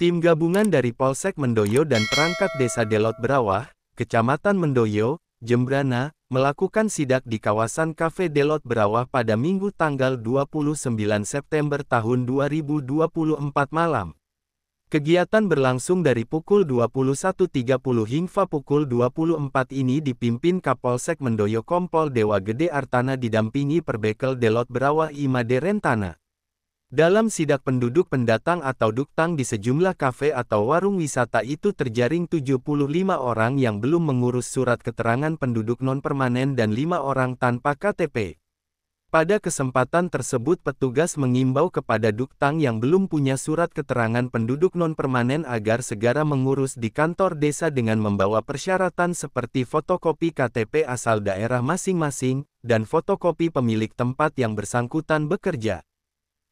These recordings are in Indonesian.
Tim gabungan dari Polsek Mendoyo dan perangkat Desa Delot Berawah, Kecamatan Mendoyo, Jembrana, melakukan sidak di kawasan Cafe Delot Berawah pada Minggu tanggal 29 September tahun 2024 malam. Kegiatan berlangsung dari pukul 21.30 hingga pukul 24 ini dipimpin Kapolsek Mendoyo Kompol Dewa Gede Artana didampingi Perbekel Delot Berawah Imade Rentana. Dalam sidak penduduk pendatang atau duktang di sejumlah kafe atau warung wisata itu terjaring 75 orang yang belum mengurus surat keterangan penduduk non-permanen dan 5 orang tanpa KTP. Pada kesempatan tersebut petugas mengimbau kepada duktang yang belum punya surat keterangan penduduk non-permanen agar segera mengurus di kantor desa dengan membawa persyaratan seperti fotokopi KTP asal daerah masing-masing, dan fotokopi pemilik tempat yang bersangkutan bekerja.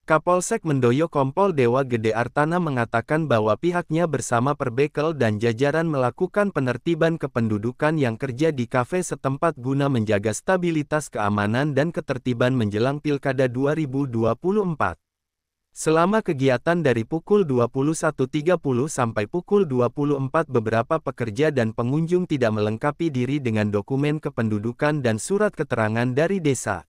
Kapolsek Mendoyo Kompol Dewa Gede Artana mengatakan bahwa pihaknya bersama Perbekel dan jajaran melakukan penertiban kependudukan yang kerja di kafe setempat guna menjaga stabilitas keamanan dan ketertiban menjelang Pilkada 2024. Selama kegiatan dari pukul 21.30 sampai pukul 24 beberapa pekerja dan pengunjung tidak melengkapi diri dengan dokumen kependudukan dan surat keterangan dari desa.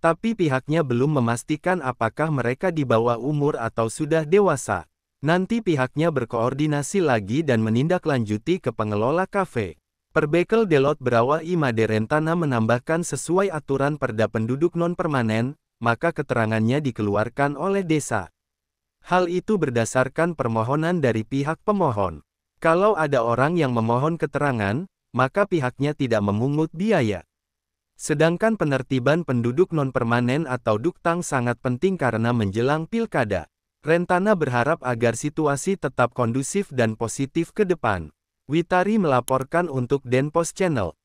Tapi pihaknya belum memastikan apakah mereka di bawah umur atau sudah dewasa. Nanti pihaknya berkoordinasi lagi dan menindaklanjuti ke pengelola kafe. Perbekel Delot Berawa Imade Rentana menambahkan sesuai aturan perda penduduk non-permanen, maka keterangannya dikeluarkan oleh desa. Hal itu berdasarkan permohonan dari pihak pemohon. Kalau ada orang yang memohon keterangan, maka pihaknya tidak memungut biaya. Sedangkan penertiban penduduk non permanen atau duktang sangat penting karena menjelang pilkada. Rentana berharap agar situasi tetap kondusif dan positif ke depan. Witari melaporkan untuk Denpos Channel.